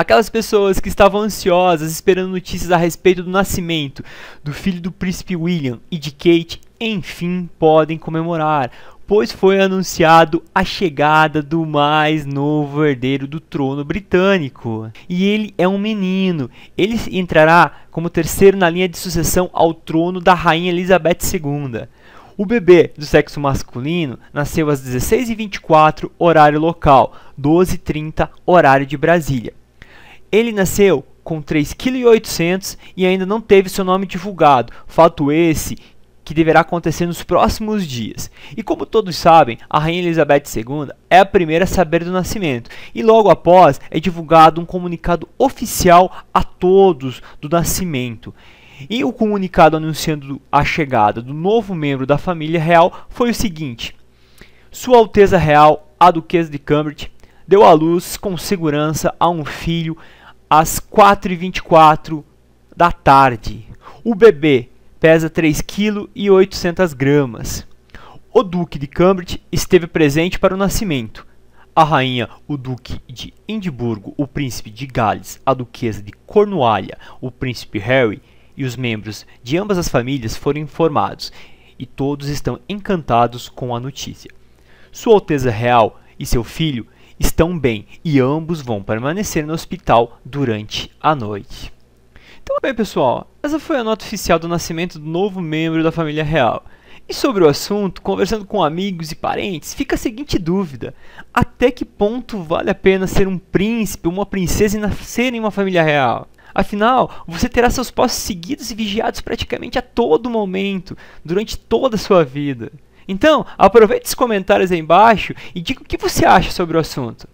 Aquelas pessoas que estavam ansiosas esperando notícias a respeito do nascimento do filho do príncipe William e de Kate, enfim, podem comemorar, pois foi anunciado a chegada do mais novo herdeiro do trono britânico. E ele é um menino. Ele entrará como terceiro na linha de sucessão ao trono da rainha Elizabeth II. O bebê do sexo masculino nasceu às 16h24, horário local, 12h30, horário de Brasília. Ele nasceu com 3.800 e ainda não teve seu nome divulgado, fato esse que deverá acontecer nos próximos dias. E como todos sabem, a Rainha Elizabeth II é a primeira a saber do nascimento, e logo após é divulgado um comunicado oficial a todos do nascimento. E o comunicado anunciando a chegada do novo membro da família real foi o seguinte: Sua Alteza Real, a Duquesa de Cambridge, deu à luz com segurança a um filho às 4h24 da tarde. O bebê pesa 3,8 kg. O Duque de Cambridge esteve presente para o nascimento. A rainha, o Duque de Edimburgo, o príncipe de Gales, a duquesa de Cornualha, o príncipe Harry e os membros de ambas as famílias foram informados e todos estão encantados com a notícia. Sua Alteza Real e seu filho estão bem e ambos vão permanecer no hospital durante a noite. Então, bem, pessoal, essa foi a nota oficial do nascimento do novo membro da família real. E sobre o assunto, conversando com amigos e parentes, fica a seguinte dúvida: até que ponto vale a pena ser um príncipe ou uma princesa e nascer em uma família real? Afinal, você terá seus passos seguidos e vigiados praticamente a todo momento, durante toda a sua vida. Então, aproveite os comentários aí embaixo e diga o que você acha sobre o assunto.